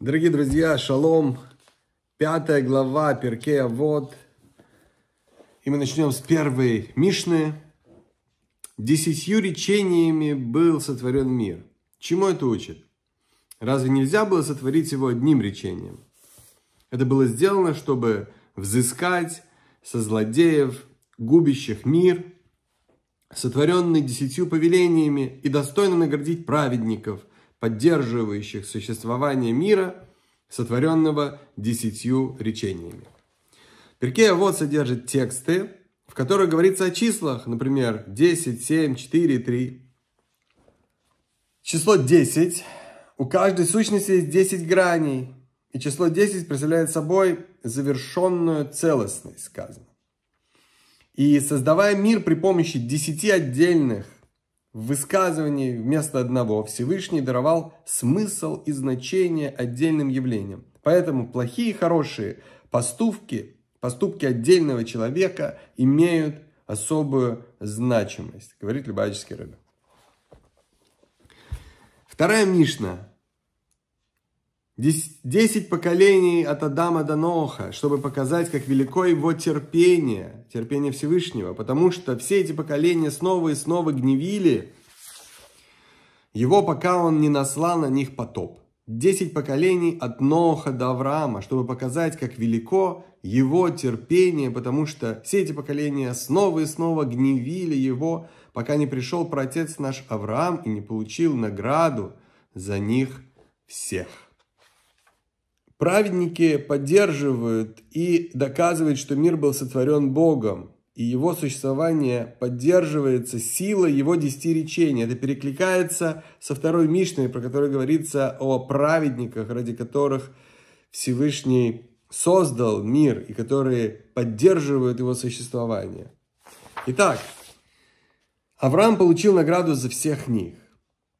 Дорогие друзья, шалом. Пятая глава Перкея Вот. И мы начнем с первой Мишны. Десятью речениями был сотворен мир. Чему это учит? Разве нельзя было сотворить его одним речением? Это было сделано, чтобы взыскать со злодеев, губящих мир, сотворенный десятью повелениями и достойно наградить праведников, поддерживающих существование мира, сотворенного десятью речениями. Перкея вот содержит тексты, в которых говорится о числах, например, 10, 7, 4, 3. Число 10. У каждой сущности есть 10 граней, и число 10 представляет собой завершенную целостность, сказано. И создавая мир при помощи 10 отдельных в высказывании вместо одного Всевышний даровал смысл и значение отдельным явлениям. Поэтому плохие и хорошие поступки, поступки отдельного человека имеют особую значимость, говорит Любавический Рэбе. Вторая Мишна Десять поколений от Адама до Ноха, чтобы показать, как велико его терпение, терпение Всевышнего, потому что все эти поколения снова и снова гневили его, пока он не наслал на них потоп. Десять поколений от Ноха до Авраама, чтобы показать, как велико его терпение, потому что все эти поколения снова и снова гневили его, пока не пришел протец наш Авраам и не получил награду за них всех. Праведники поддерживают и доказывают, что мир был сотворен Богом, и его существование поддерживается силой его десяти речений. Это перекликается со второй Мишной, про которую говорится о праведниках, ради которых Всевышний создал мир и которые поддерживают его существование. Итак, Авраам получил награду за всех них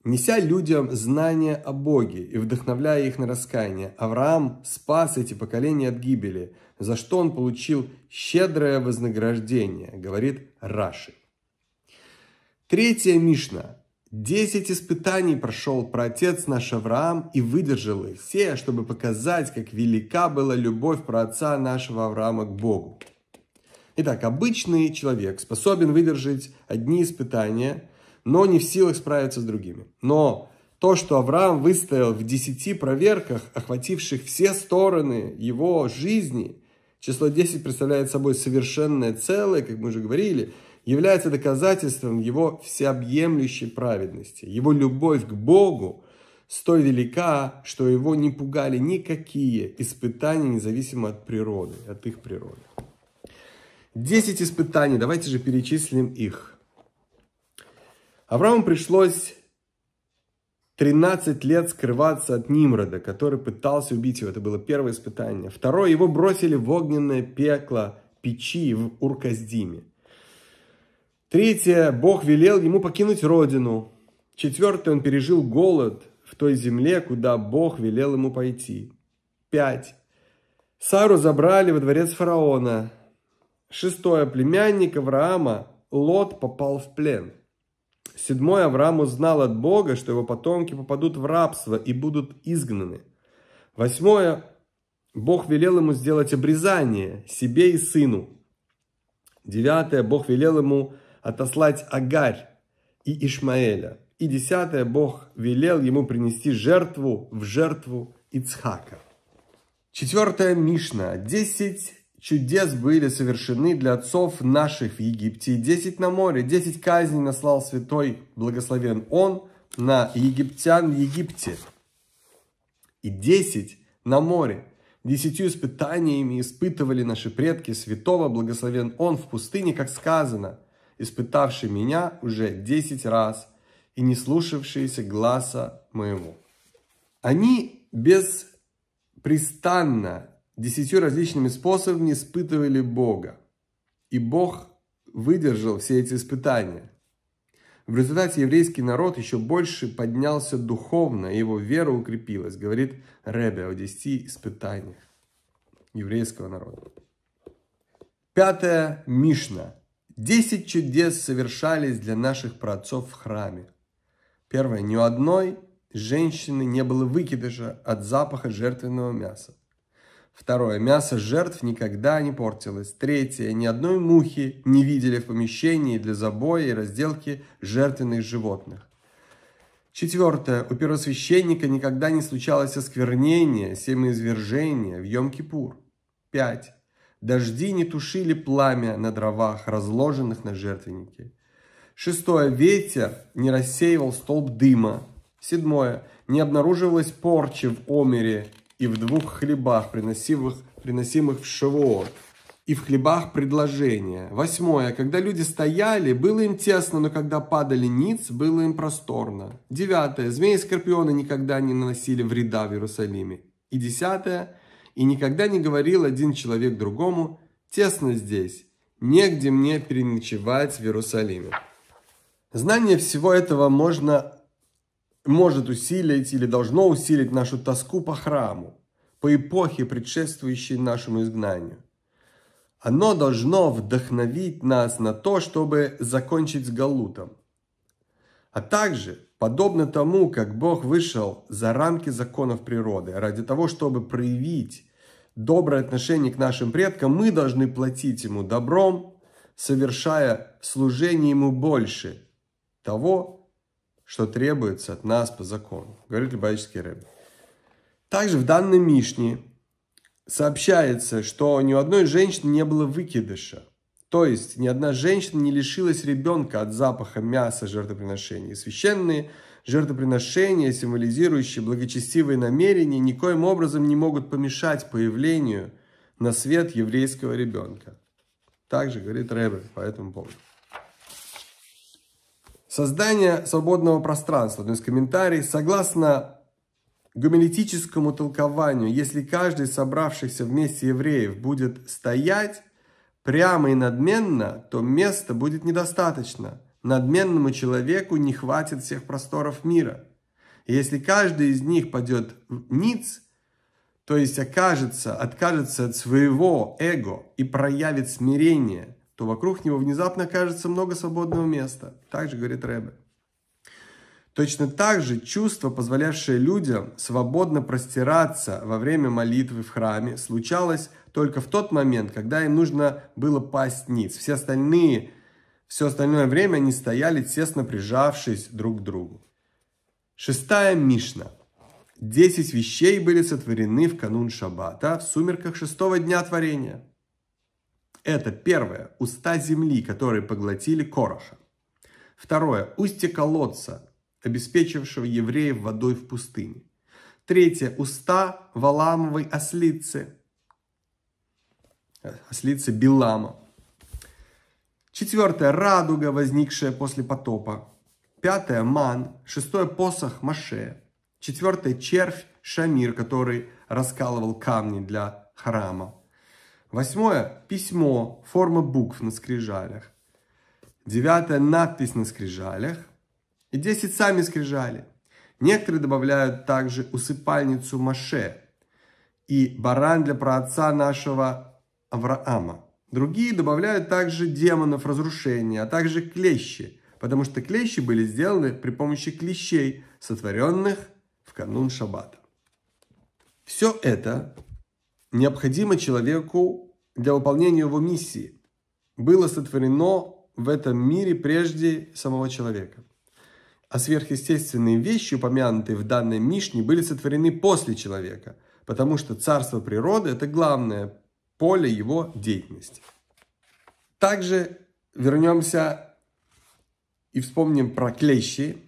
неся людям знания о Боге и вдохновляя их на раскаяние. Авраам спас эти поколения от гибели, за что он получил щедрое вознаграждение, говорит Раши. Третья Мишна. Десять испытаний прошел праотец наш Авраам и выдержал их все, чтобы показать, как велика была любовь праотца нашего Авраама к Богу. Итак, обычный человек способен выдержать одни испытания – но не в силах справиться с другими. Но то, что Авраам выстоял в десяти проверках, охвативших все стороны его жизни, число 10 представляет собой совершенное целое, как мы уже говорили, является доказательством его всеобъемлющей праведности. Его любовь к Богу столь велика, что его не пугали никакие испытания, независимо от природы, от их природы. Десять испытаний, давайте же перечислим их – Аврааму пришлось 13 лет скрываться от Нимрода, который пытался убить его. Это было первое испытание. Второе, его бросили в огненное пекло печи в Урказдиме. Третье, Бог велел ему покинуть родину. Четвертое, он пережил голод в той земле, куда Бог велел ему пойти. Пять. Сару забрали во дворец фараона. Шестое, племянник Авраама Лот попал в плен. Седьмой Авраам узнал от Бога, что его потомки попадут в рабство и будут изгнаны. Восьмое. Бог велел ему сделать обрезание себе и сыну. Девятое. Бог велел ему отослать Агарь и Ишмаэля. И десятое. Бог велел ему принести жертву в жертву Ицхака. Четвертая Мишна. Десять чудес были совершены для отцов наших в Египте. Десять на море, десять казней наслал святой, благословен он, на египтян в Египте. И десять на море. Десятью испытаниями испытывали наши предки святого, благословен он в пустыне, как сказано, испытавший меня уже десять раз и не слушавшиеся глаза моего. Они беспрестанно десятью различными способами испытывали Бога. И Бог выдержал все эти испытания. В результате еврейский народ еще больше поднялся духовно, и его вера укрепилась, говорит Ребе о десяти испытаниях еврейского народа. Пятая Мишна. Десять чудес совершались для наших праотцов в храме. Первое. Ни у одной женщины не было выкидыша от запаха жертвенного мяса. Второе. Мясо жертв никогда не портилось. Третье. Ни одной мухи не видели в помещении для забоя и разделки жертвенных животных. Четвертое. У первосвященника никогда не случалось осквернение, семоизвержение в Йом-Кипур. Пять. Дожди не тушили пламя на дровах, разложенных на жертвеннике. Шестое. Ветер не рассеивал столб дыма. Седьмое. Не обнаруживалось порчи в Омере и в двух хлебах, приносимых, приносимых в Шивот, и в хлебах предложения. Восьмое. Когда люди стояли, было им тесно, но когда падали ниц, было им просторно. Девятое. Змеи и скорпионы никогда не наносили вреда в Иерусалиме. И десятое. И никогда не говорил один человек другому, тесно здесь, негде мне переночевать в Иерусалиме. Знание всего этого можно может усилить или должно усилить нашу тоску по храму, по эпохе, предшествующей нашему изгнанию. Оно должно вдохновить нас на то, чтобы закончить с Галутом. А также, подобно тому, как Бог вышел за рамки законов природы, ради того, чтобы проявить доброе отношение к нашим предкам, мы должны платить ему добром, совершая служение ему больше того, что требуется от нас по закону, говорит Любавический Рэб. Также в данной Мишне сообщается, что ни у одной женщины не было выкидыша. То есть ни одна женщина не лишилась ребенка от запаха мяса жертвоприношений. Священные жертвоприношения, символизирующие благочестивые намерения, никоим образом не могут помешать появлению на свет еврейского ребенка. Также говорит Рэбе по этому поводу. Создание свободного пространства, то есть комментарий, согласно гомилетическому толкованию, если каждый из собравшихся вместе евреев будет стоять прямо и надменно, то места будет недостаточно. Надменному человеку не хватит всех просторов мира. И если каждый из них пойдет в ниц, то есть окажется, откажется от своего эго и проявит смирение – то вокруг него внезапно кажется много свободного места. Так же говорит Рэбе. Точно так же чувство, позволявшее людям свободно простираться во время молитвы в храме, случалось только в тот момент, когда им нужно было пасть ниц. Все остальные, все остальное время они стояли, тесно прижавшись друг к другу. Шестая Мишна. Десять вещей были сотворены в канун Шаббата в сумерках шестого дня творения – это первое – уста земли, которые поглотили короха. Второе – устье колодца, обеспечившего евреев водой в пустыне. Третье – уста Валамовой ослицы, ослицы Билама. Четвертое – радуга, возникшая после потопа. Пятое – ман. Шестое – посох Маше. Четвертое – червь Шамир, который раскалывал камни для храма. Восьмое – письмо, форма букв на скрижалях. Девятое – надпись на скрижалях. И десять сами скрижали. Некоторые добавляют также усыпальницу Маше и баран для праотца нашего Авраама. Другие добавляют также демонов разрушения, а также клещи, потому что клещи были сделаны при помощи клещей, сотворенных в канун Шаббата. Все это необходимо человеку для выполнения его миссии, было сотворено в этом мире прежде самого человека. А сверхъестественные вещи, упомянутые в данной Мишне, были сотворены после человека, потому что царство природы – это главное поле его деятельности. Также вернемся и вспомним про клещи,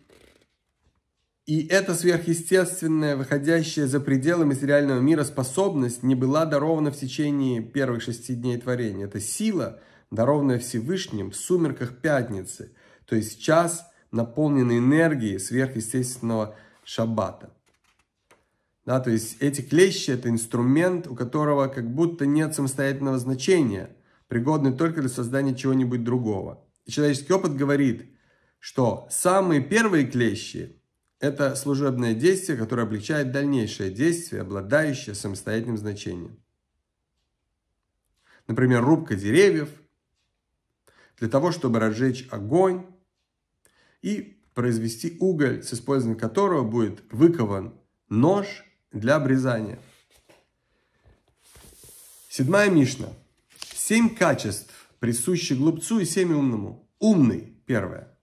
и эта сверхъестественная, выходящая за пределы материального мира способность не была дарована в течение первых шести дней творения. Это сила, дарованная Всевышним в сумерках пятницы, то есть час, наполненный энергией сверхъестественного шаббата. Да, то есть эти клещи – это инструмент, у которого как будто нет самостоятельного значения, пригодный только для создания чего-нибудь другого. И человеческий опыт говорит, что самые первые клещи это служебное действие, которое облегчает дальнейшее действие, обладающее самостоятельным значением. Например, рубка деревьев для того, чтобы разжечь огонь и произвести уголь, с использованием которого будет выкован нож для обрезания. Седьмая Мишна. Семь качеств, присущи глупцу и семь умному. Умный – первое.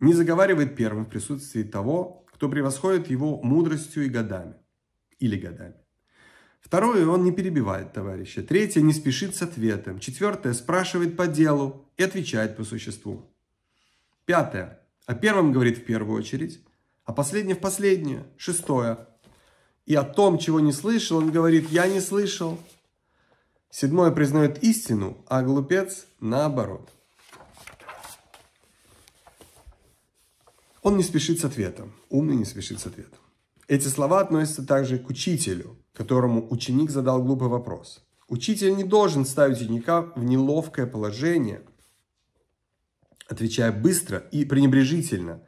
Не заговаривает первым в присутствии того, кто превосходит его мудростью и годами. Или годами. Второе, он не перебивает товарища. Третье, не спешит с ответом. Четвертое, спрашивает по делу и отвечает по существу. Пятое, о первом говорит в первую очередь, а последнее в последнее. Шестое, и о том, чего не слышал, он говорит «я не слышал». Седьмое признает истину, а глупец наоборот – Он не спешит с ответом. Умный не спешит с ответом. Эти слова относятся также к учителю, которому ученик задал глупый вопрос. Учитель не должен ставить ученика в неловкое положение, отвечая быстро и пренебрежительно,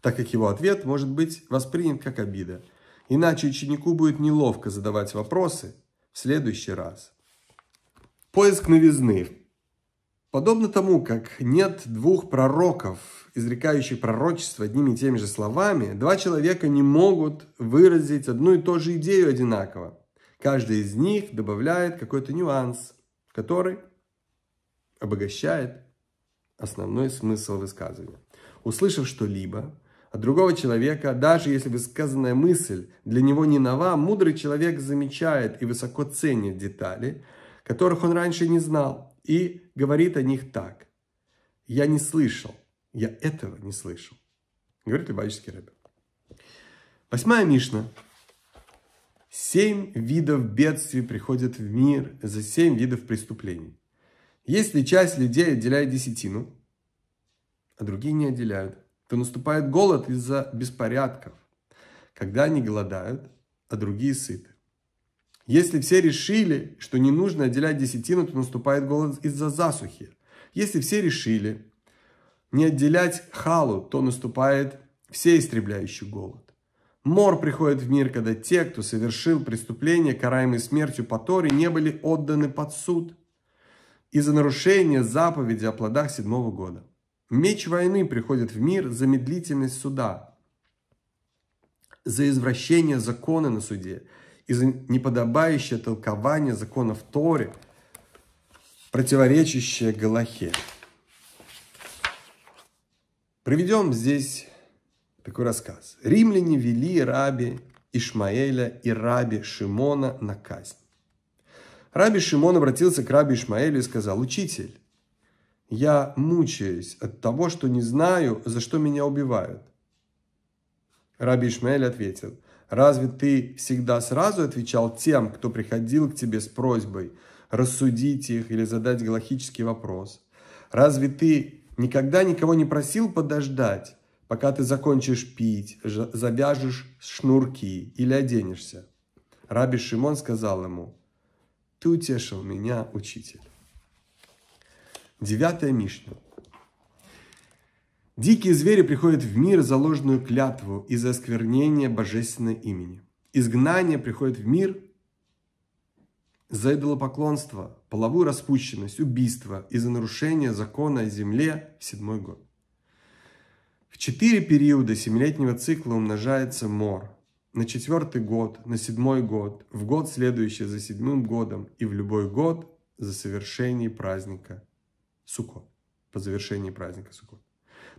так как его ответ может быть воспринят как обида. Иначе ученику будет неловко задавать вопросы в следующий раз. Поиск новизны. Подобно тому, как нет двух пророков, изрекающих пророчество одними и теми же словами, два человека не могут выразить одну и ту же идею одинаково. Каждый из них добавляет какой-то нюанс, который обогащает основной смысл высказывания. Услышав что-либо от другого человека, даже если высказанная мысль для него не нова, мудрый человек замечает и высоко ценит детали, которых он раньше не знал – и говорит о них так. «Я не слышал, я этого не слышал», говорит Любавический Рэбе. Восьмая Мишна. Семь видов бедствий приходят в мир за семь видов преступлений. Если часть людей отделяет десятину, а другие не отделяют, то наступает голод из-за беспорядков, когда они голодают, а другие сыты. Если все решили, что не нужно отделять десятину, то наступает голод из-за засухи. Если все решили не отделять халу, то наступает всеистребляющий голод. Мор приходит в мир, когда те, кто совершил преступление, караемые смертью по Торе, не были отданы под суд из-за нарушения заповеди о плодах седьмого года. Меч войны приходит в мир за медлительность суда, за извращение закона на суде, из-за неподобающее толкование законов Торы, противоречащее Галахе. Приведем здесь такой рассказ. Римляне вели раби Ишмаэля и раби Шимона на казнь. Раби Шимон обратился к раби Ишмаэлю и сказал, «Учитель, я мучаюсь от того, что не знаю, за что меня убивают». Раби Ишмаэль ответил, Разве ты всегда сразу отвечал тем, кто приходил к тебе с просьбой рассудить их или задать галахический вопрос? Разве ты никогда никого не просил подождать, пока ты закончишь пить, завяжешь шнурки или оденешься? Раби Шимон сказал ему, «Ты утешил меня, учитель». Девятая Мишня – Дикие звери приходят в мир заложенную клятву и за осквернение божественного имени. Изгнание приходит в мир за идолопоклонство, половую распущенность, убийство и за нарушение закона о земле в седьмой год. В четыре периода семилетнего цикла умножается мор. На четвертый год, на седьмой год, в год, следующий за седьмым годом и в любой год за совершение праздника Суккот. По завершении праздника Суккот.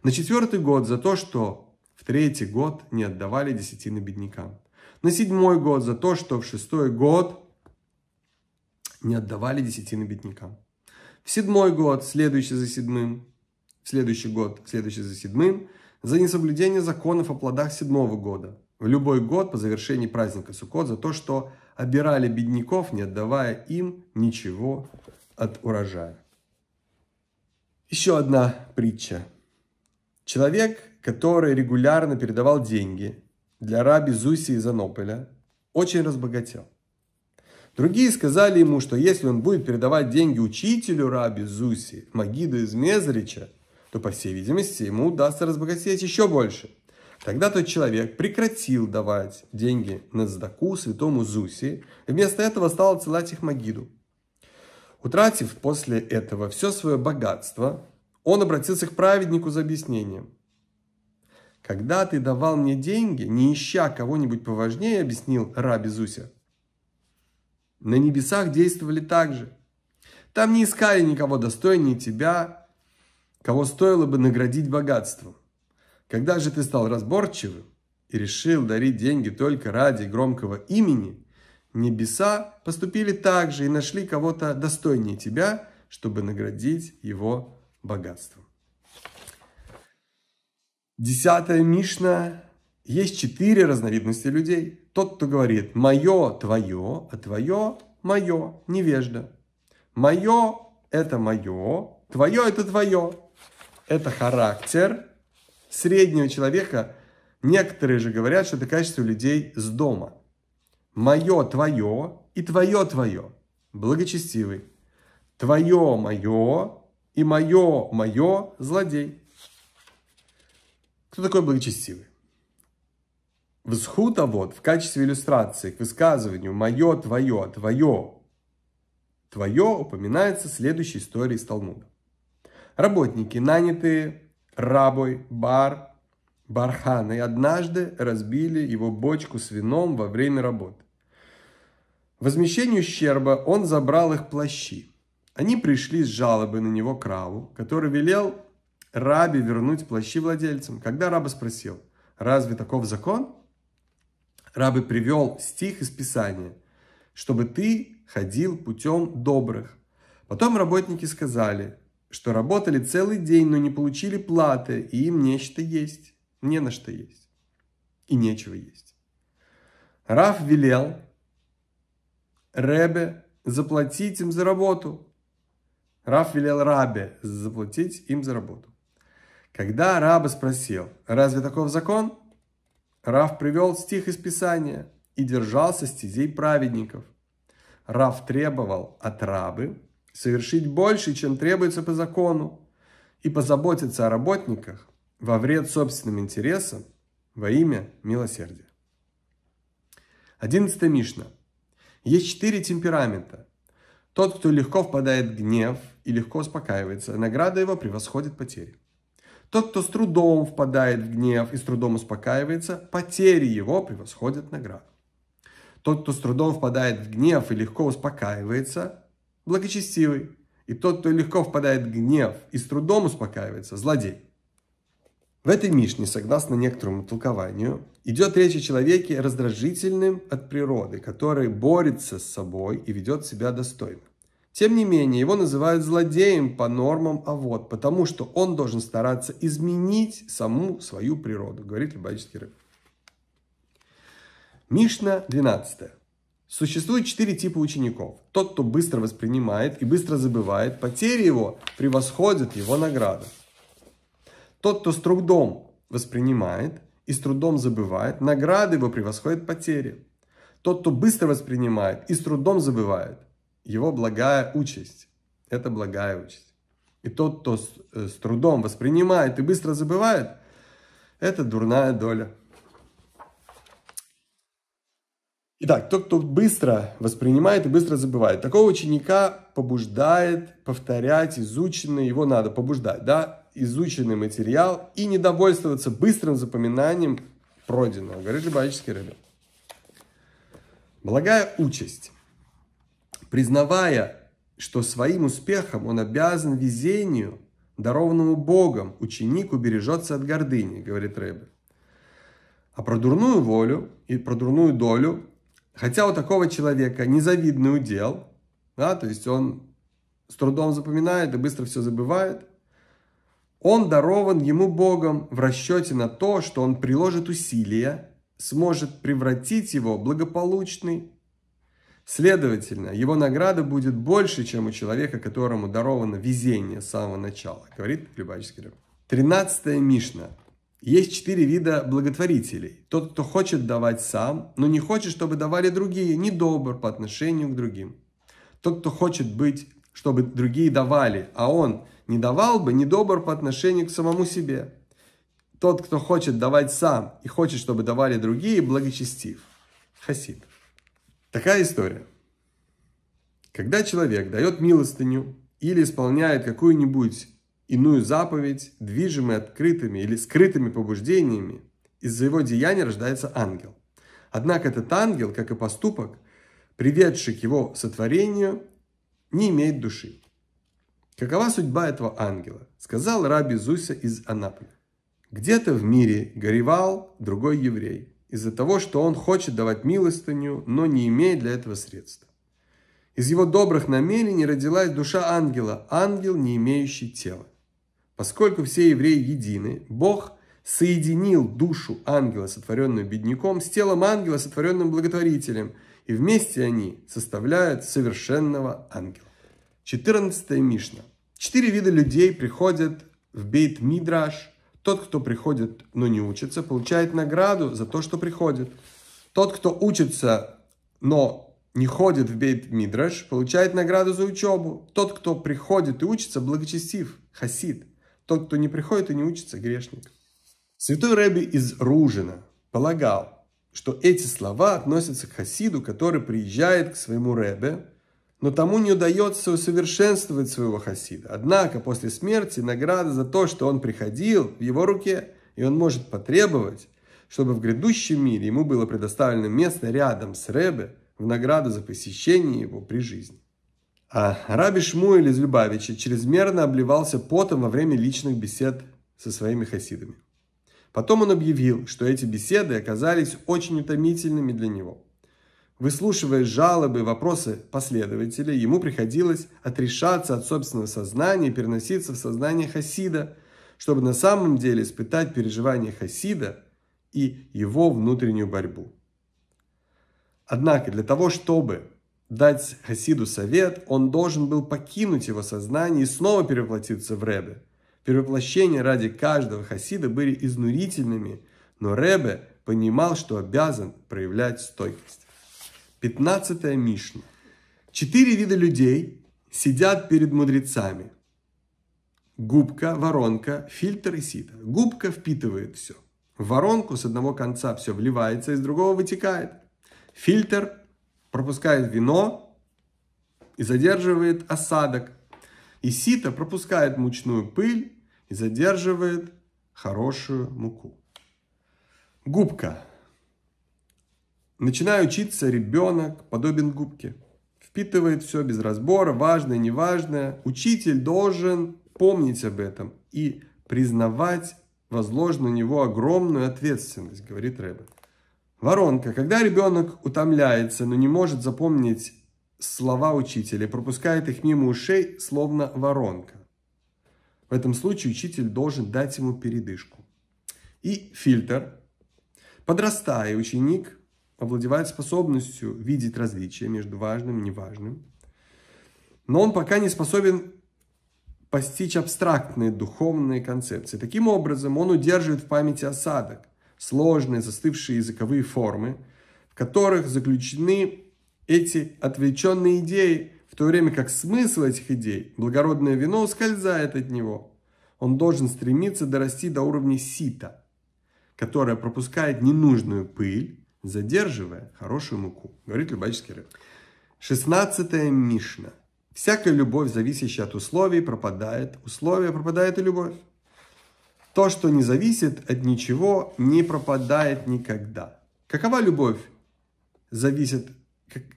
На четвертый год за то, что в третий год не отдавали десятины беднякам. На седьмой год за то, что в шестой год не отдавали десятины беднякам. В седьмой год, следующий за седьмым, в следующий год, следующий за седьмым, за несоблюдение законов о плодах седьмого года. В любой год по завершении праздника Суккот за то, что обирали бедняков, не отдавая им ничего от урожая. Еще одна притча – Человек, который регулярно передавал деньги для раби Зуси из Анополя, очень разбогател. Другие сказали ему, что если он будет передавать деньги учителю раби Зуси, Магиду из Мезрича, то, по всей видимости, ему удастся разбогатеть еще больше. Тогда тот человек прекратил давать деньги на Здаку святому Зуси, и вместо этого стал отсылать их Магиду. Утратив после этого все свое богатство, он обратился к праведнику за объяснением. «Когда ты давал мне деньги, не ища кого-нибудь поважнее, — объяснил раби Зуся, — на небесах действовали так же. Там не искали никого достойнее тебя, кого стоило бы наградить богатством. Когда же ты стал разборчивым и решил дарить деньги только ради громкого имени, небеса поступили так же и нашли кого-то достойнее тебя, чтобы наградить его богатством. Десятая Мишна. Есть четыре разновидности людей. Тот, кто говорит «моё а – твое, а твое – мое» – невежда. «Моё – это мое, твое – это твое». Это характер среднего человека. Некоторые же говорят, что это качество людей с дома. «Моё – твое» и «твое – твое». Благочестивый. «Твое – мое, и мое, мое злодей. Кто такой благочестивый? Взхута вот в качестве иллюстрации к высказыванию «мое, твое, твое» «твое» упоминается в следующей истории из Талмуда. Работники, нанятые рабой Бар Барханой, однажды разбили его бочку с вином во время работы. Возмещению ущерба он забрал их плащи. Они пришли с жалобой на него к Раву, который велел Рабе вернуть плащи владельцам. Когда Раба спросил, разве таков закон? Раби привел стих из Писания, чтобы ты ходил путем добрых. Потом работники сказали, что работали целый день, но не получили платы, и им нечто есть, не на что есть, и нечего есть. Раф велел Ребе заплатить им за работу, Рав велел рабе заплатить им за работу. Когда раба спросил, разве таков закон? Рав привел стих из Писания и держался стезей праведников. Рав требовал от рабы совершить больше, чем требуется по закону, и позаботиться о работниках во вред собственным интересам во имя милосердия. 11 Мишна. Есть четыре темперамента, тот, кто легко впадает в гнев и легко успокаивается, награда его превосходит потери. Тот, кто с трудом впадает в гнев и с трудом успокаивается, потери его превосходят награду. Тот, кто с трудом впадает в гнев и легко успокаивается, благочестивый. И тот, кто легко впадает в гнев и с трудом успокаивается, злодей. В этой Мишне, согласно некоторому толкованию, идет речь о человеке раздражительным от природы, который борется с собой и ведет себя достойно. Тем не менее, его называют злодеем по нормам а вот, потому что он должен стараться изменить саму свою природу, говорит Любавический Рыб. Мишна 12. Существует четыре типа учеников. Тот, кто быстро воспринимает и быстро забывает, потери его превосходят его награду. Тот, кто с трудом воспринимает и с трудом забывает, награды его превосходят потери. Тот, кто быстро воспринимает и с трудом забывает, его благая участь. Это благая участь. И тот, кто с, э, с трудом воспринимает и быстро забывает, это дурная доля. Итак, тот, кто быстро воспринимает и быстро забывает. Такого ученика побуждает повторять изученный, его надо побуждать, да, изученный материал и не довольствоваться быстрым запоминанием пройденного, говорит Любавический Рэбби. Благая участь признавая, что своим успехом он обязан везению, дарованному Богом, ученик убережется от гордыни, говорит Рэбе. А про дурную волю и про дурную долю, хотя у такого человека незавидный удел, да, то есть он с трудом запоминает и быстро все забывает, он дарован ему Богом в расчете на то, что он приложит усилия, сможет превратить его благополучный, Следовательно, его награда будет больше, чем у человека, которому даровано везение с самого начала, говорит Любавичский Рэб. Тринадцатая Мишна. Есть четыре вида благотворителей. Тот, кто хочет давать сам, но не хочет, чтобы давали другие, недобр по отношению к другим. Тот, кто хочет быть, чтобы другие давали, а он не давал бы, недобр по отношению к самому себе. Тот, кто хочет давать сам и хочет, чтобы давали другие, благочестив. Хасид. Такая история. Когда человек дает милостыню или исполняет какую-нибудь иную заповедь, движимый открытыми или скрытыми побуждениями, из-за его деяния рождается ангел. Однако этот ангел, как и поступок, приведший к его сотворению, не имеет души. Какова судьба этого ангела? Сказал раби Зуся из Анапы. Где-то в мире горевал другой еврей – из-за того, что он хочет давать милостыню, но не имеет для этого средств. Из его добрых намерений родилась душа ангела, ангел, не имеющий тела. Поскольку все евреи едины, Бог соединил душу ангела, сотворенную бедняком, с телом ангела, сотворенным благотворителем, и вместе они составляют совершенного ангела. 14 Мишна. Четыре вида людей приходят в Бейт Мидраш – тот, кто приходит, но не учится, получает награду за то, что приходит. Тот, кто учится, но не ходит в бейт мидраш, получает награду за учебу. Тот, кто приходит и учится, благочестив, хасид. Тот, кто не приходит и не учится, грешник. Святой Рэби из Ружина полагал, что эти слова относятся к хасиду, который приезжает к своему Рэбе – но тому не удается усовершенствовать своего хасида. Однако после смерти награда за то, что он приходил, в его руке, и он может потребовать, чтобы в грядущем мире ему было предоставлено место рядом с Ребе в награду за посещение его при жизни. А Раби Шмуэль из Любавича чрезмерно обливался потом во время личных бесед со своими хасидами. Потом он объявил, что эти беседы оказались очень утомительными для него – Выслушивая жалобы и вопросы последователей, ему приходилось отрешаться от собственного сознания и переноситься в сознание Хасида, чтобы на самом деле испытать переживания Хасида и его внутреннюю борьбу. Однако для того, чтобы дать Хасиду совет, он должен был покинуть его сознание и снова перевоплотиться в Ребе. Перевоплощения ради каждого Хасида были изнурительными, но Ребе понимал, что обязан проявлять стойкость пятнадцатая Мишна. Четыре вида людей сидят перед мудрецами. Губка, воронка, фильтр и сито. Губка впитывает все. В воронку с одного конца все вливается, из другого вытекает. Фильтр пропускает вино и задерживает осадок. И сито пропускает мучную пыль и задерживает хорошую муку. Губка Начинаю учиться, ребенок подобен губке. Впитывает все без разбора, важное, неважное. Учитель должен помнить об этом и признавать возложенную на него огромную ответственность, говорит Рэбе. Воронка. Когда ребенок утомляется, но не может запомнить слова учителя, пропускает их мимо ушей, словно воронка. В этом случае учитель должен дать ему передышку. И фильтр. Подрастая, ученик овладевает способностью видеть различия между важным и неважным, но он пока не способен постичь абстрактные духовные концепции. Таким образом, он удерживает в памяти осадок, сложные застывшие языковые формы, в которых заключены эти отвлеченные идеи, в то время как смысл этих идей, благородное вино, ускользает от него. Он должен стремиться дорасти до уровня сита, которое пропускает ненужную пыль, задерживая хорошую муку, говорит Любавический Рэб. 16 Мишна. Всякая любовь, зависящая от условий, пропадает. Условия пропадает и любовь. То, что не зависит от ничего, не пропадает никогда. Какова любовь зависит,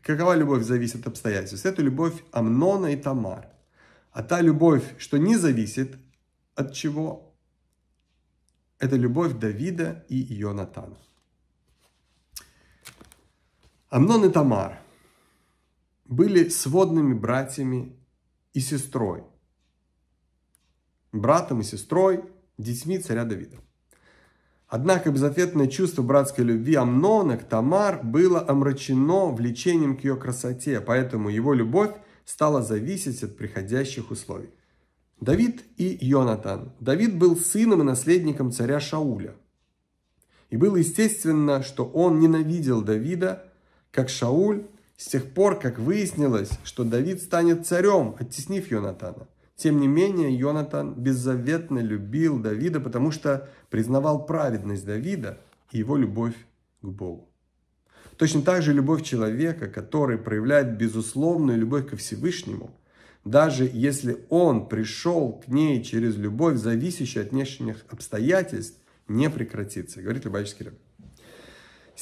какова любовь зависит от обстоятельств? Это любовь Амнона и Тамар. А та любовь, что не зависит от чего, это любовь Давида и Йонатана. Амнон и Тамар были сводными братьями и сестрой. Братом и сестрой, детьми царя Давида. Однако безответное чувство братской любви Амнона к Тамар было омрачено влечением к ее красоте, поэтому его любовь стала зависеть от приходящих условий. Давид и Йонатан. Давид был сыном и наследником царя Шауля. И было естественно, что он ненавидел Давида – как Шауль, с тех пор, как выяснилось, что Давид станет царем, оттеснив Йонатана. Тем не менее, Йонатан беззаветно любил Давида, потому что признавал праведность Давида и его любовь к Богу. Точно так же любовь человека, который проявляет безусловную любовь ко Всевышнему, даже если он пришел к ней через любовь, зависящую от внешних обстоятельств, не прекратится, говорит Любавичский рыб.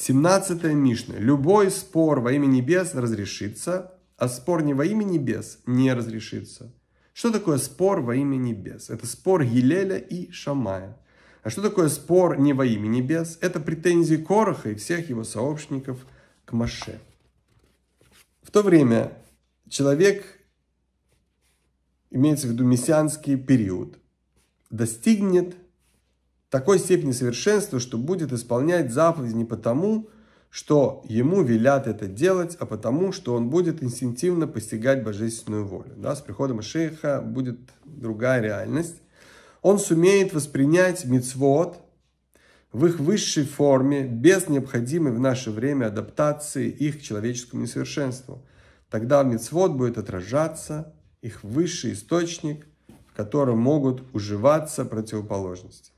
17 Мишна. Любой спор во имя небес разрешится, а спор не во имя небес не разрешится. Что такое спор во имя небес? Это спор Елеля и Шамая. А что такое спор не во имя небес? Это претензии Короха и всех его сообщников к Маше. В то время человек, имеется в виду мессианский период, достигнет такой степени совершенства, что будет исполнять заповеди не потому, что ему велят это делать, а потому, что он будет инстинктивно постигать божественную волю. Да, с приходом шейха будет другая реальность. Он сумеет воспринять мицвод в их высшей форме, без необходимой в наше время адаптации их к человеческому несовершенству. Тогда мицвод будет отражаться, их высший источник, в котором могут уживаться противоположности.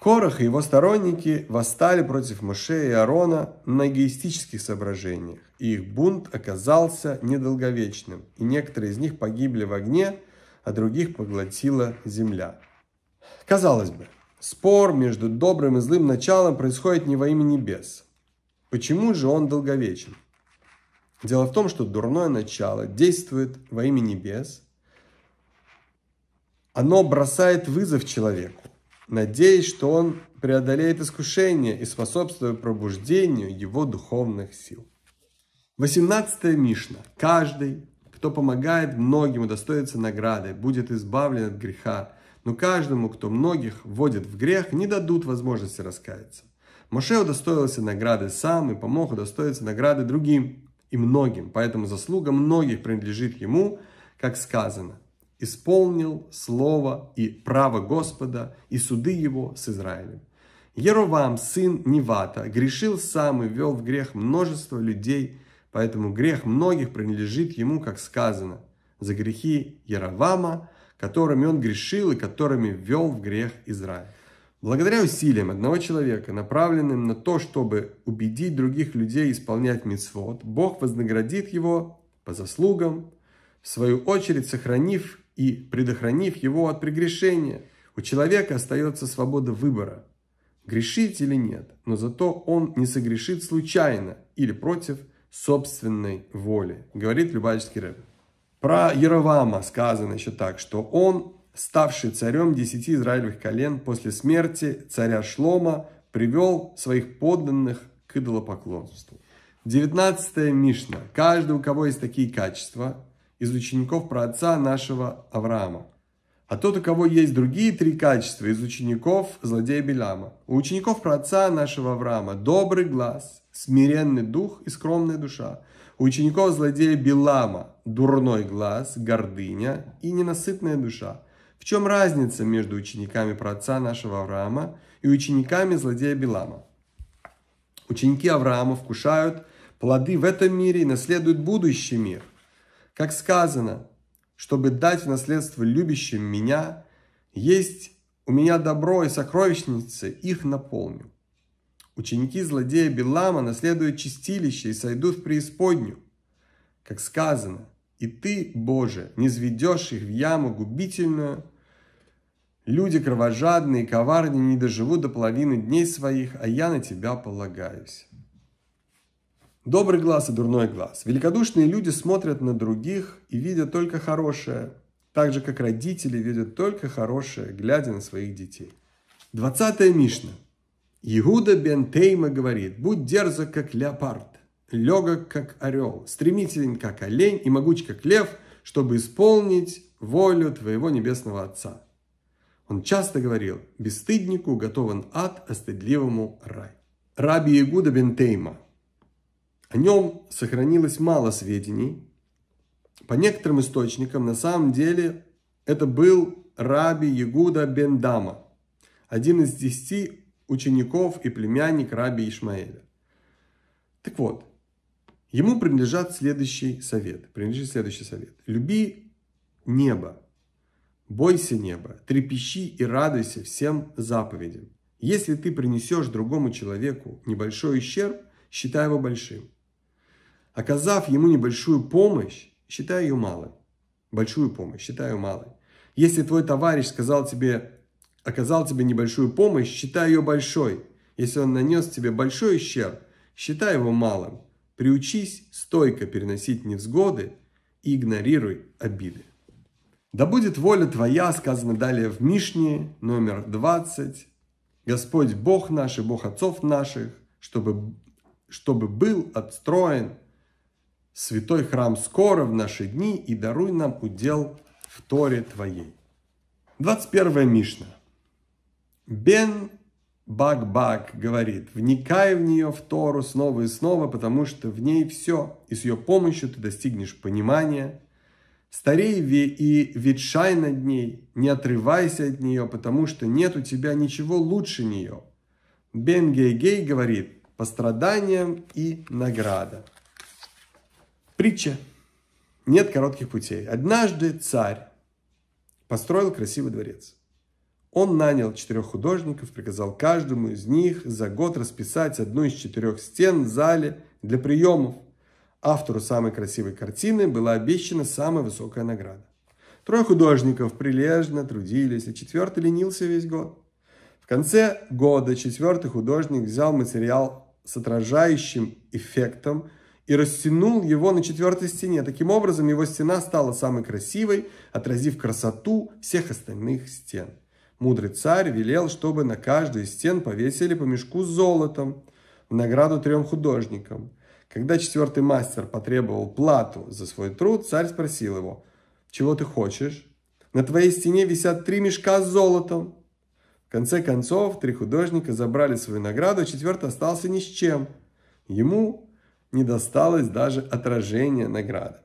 Корах и его сторонники восстали против Моше и Аарона на эгоистических соображениях, и их бунт оказался недолговечным, и некоторые из них погибли в огне, а других поглотила земля. Казалось бы, спор между добрым и злым началом происходит не во имя небес. Почему же он долговечен? Дело в том, что дурное начало действует во имя небес. Оно бросает вызов человеку надеясь, что он преодолеет искушение и способствует пробуждению его духовных сил. 18 Мишна. Каждый, кто помогает многим удостоится награды, будет избавлен от греха, но каждому, кто многих вводит в грех, не дадут возможности раскаяться. Моше удостоился награды сам и помог удостоиться награды другим и многим, поэтому заслуга многих принадлежит ему, как сказано исполнил слово и право Господа и суды его с Израилем. Еровам, сын Невата, грешил сам и вел в грех множество людей, поэтому грех многих принадлежит ему, как сказано, за грехи Яровама, которыми он грешил и которыми вел в грех Израиль. Благодаря усилиям одного человека, направленным на то, чтобы убедить других людей исполнять мицвод, Бог вознаградит его по заслугам, в свою очередь сохранив и предохранив его от прегрешения. У человека остается свобода выбора, грешить или нет, но зато он не согрешит случайно или против собственной воли, говорит Любавичский рэп. Про Яровама сказано еще так, что он, ставший царем десяти израильских колен после смерти царя Шлома, привел своих подданных к идолопоклонству. 19 Мишна. Каждый, у кого есть такие качества, из учеников про отца нашего Авраама. А тот, у кого есть другие три качества из учеников злодея Беляма. У учеников про отца нашего Авраама добрый глаз, смиренный дух и скромная душа. У учеников злодея Белама дурной глаз, гордыня и ненасытная душа. В чем разница между учениками про отца нашего Авраама и учениками злодея Белама? Ученики Авраама вкушают плоды в этом мире и наследуют будущий мир – как сказано, чтобы дать в наследство любящим меня, есть у меня добро и сокровищницы, их наполню. Ученики злодея Белама наследуют чистилище и сойдут в преисподнюю. Как сказано, и ты, Боже, не зведешь их в яму губительную. Люди кровожадные и коварные не доживут до половины дней своих, а я на тебя полагаюсь. Добрый глаз и дурной глаз. Великодушные люди смотрят на других и видят только хорошее, так же, как родители видят только хорошее, глядя на своих детей. Двадцатая Мишна. Иуда бен Тейма говорит, «Будь дерзок, как леопард, легок, как орел, стремителен, как олень и могуч, как лев, чтобы исполнить волю твоего небесного Отца». Он часто говорил, «Бесстыднику готован ад, а стыдливому рай». Раби Игуда бен Тейма – о нем сохранилось мало сведений. По некоторым источникам, на самом деле, это был Раби Ягуда бен Дама, один из десяти учеников и племянник Раби Ишмаэля. Так вот, ему принадлежат следующий совет. Принадлежит следующий совет. Люби небо, бойся неба, трепещи и радуйся всем заповедям. Если ты принесешь другому человеку небольшой ущерб, считай его большим. Оказав ему небольшую помощь, считай ее малой. Большую помощь, считай ее малой. Если твой товарищ сказал тебе, оказал тебе небольшую помощь, считай ее большой. Если он нанес тебе большой ущерб, считай его малым. Приучись стойко переносить невзгоды и игнорируй обиды. Да будет воля твоя, сказано далее в Мишне, номер 20. Господь Бог наш и Бог отцов наших, чтобы, чтобы был отстроен святой храм скоро в наши дни и даруй нам удел в Торе Твоей. 21 Мишна. Бен Бак-Бак говорит, вникай в нее в Тору снова и снова, потому что в ней все, и с ее помощью ты достигнешь понимания. Старей и ветшай над ней, не отрывайся от нее, потому что нет у тебя ничего лучше нее. Бен Гей-Гей говорит, по страданиям и награда. Притча. Нет коротких путей. Однажды царь построил красивый дворец. Он нанял четырех художников, приказал каждому из них за год расписать одну из четырех стен в зале для приемов. Автору самой красивой картины была обещана самая высокая награда. Трое художников прилежно трудились, а четвертый ленился весь год. В конце года четвертый художник взял материал с отражающим эффектом – и растянул его на четвертой стене. Таким образом, его стена стала самой красивой, отразив красоту всех остальных стен. Мудрый царь велел, чтобы на каждой из стен повесили по мешку с золотом в награду трем художникам. Когда четвертый мастер потребовал плату за свой труд, царь спросил его, «Чего ты хочешь? На твоей стене висят три мешка с золотом». В конце концов, три художника забрали свою награду, а четвертый остался ни с чем. Ему не досталось даже отражения награды.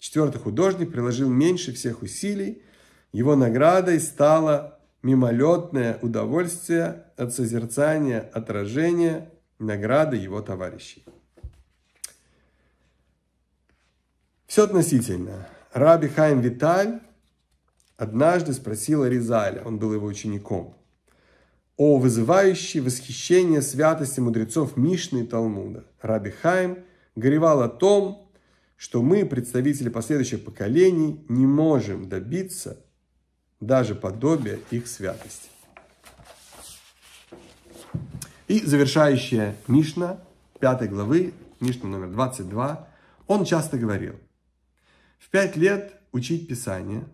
Четвертый художник приложил меньше всех усилий, его наградой стало мимолетное удовольствие от созерцания отражения награды его товарищей. Все относительно. Раби Хайм Виталь однажды спросил Ризаля, он был его учеником, о вызывающей восхищение святости мудрецов Мишны и Талмуда. Раби Хайм горевал о том, что мы, представители последующих поколений, не можем добиться даже подобия их святости. И завершающая Мишна, 5 главы, Мишна номер 22, он часто говорил, в 5 лет учить Писание,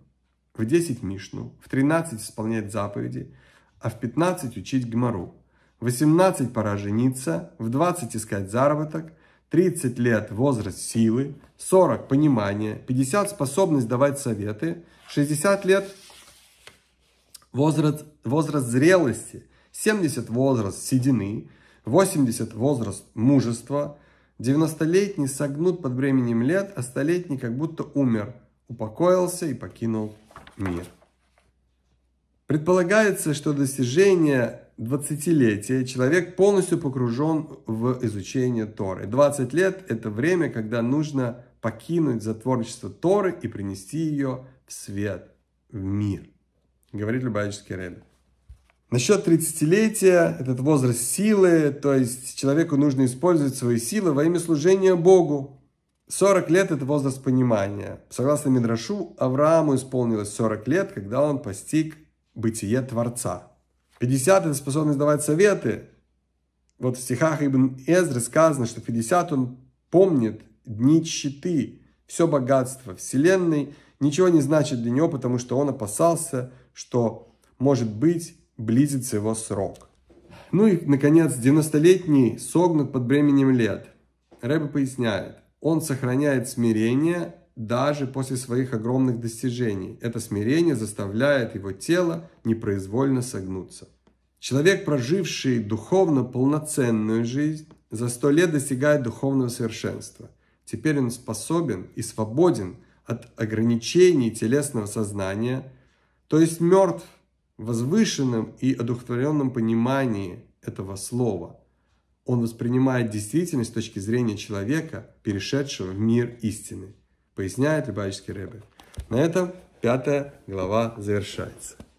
в 10 Мишну, в 13 исполнять заповеди, а в 15 учить Гмару, в 18 пора жениться, в 20 искать заработок – 30 лет – возраст силы, 40 – понимание, 50 – способность давать советы, 60 лет – возраст, возраст зрелости, 70 – возраст седины, 80 – возраст мужества, 90-летний согнут под временем лет, а столетний как будто умер, упокоился и покинул мир. Предполагается, что достижение 20-летие человек полностью погружен в изучение Торы. 20 лет – это время, когда нужно покинуть затворничество Торы и принести ее в свет, в мир, говорит Любавический Рэбби. Насчет 30-летия, этот возраст силы, то есть человеку нужно использовать свои силы во имя служения Богу. 40 лет – это возраст понимания. Согласно Мидрашу, Аврааму исполнилось 40 лет, когда он постиг бытие Творца – 50 – это способность давать советы. Вот в стихах Ибн Эзры сказано, что в 50 он помнит дни щиты, все богатство Вселенной ничего не значит для него, потому что он опасался, что, может быть, близится его срок. Ну и, наконец, 90-летний согнут под бременем лет. Рэбе поясняет, он сохраняет смирение, даже после своих огромных достижений. Это смирение заставляет его тело непроизвольно согнуться. Человек, проживший духовно полноценную жизнь, за сто лет достигает духовного совершенства. Теперь он способен и свободен от ограничений телесного сознания, то есть мертв в возвышенном и одухотворенном понимании этого слова. Он воспринимает действительность с точки зрения человека, перешедшего в мир истины поясняет Любавический Рэбе. На этом пятая глава завершается.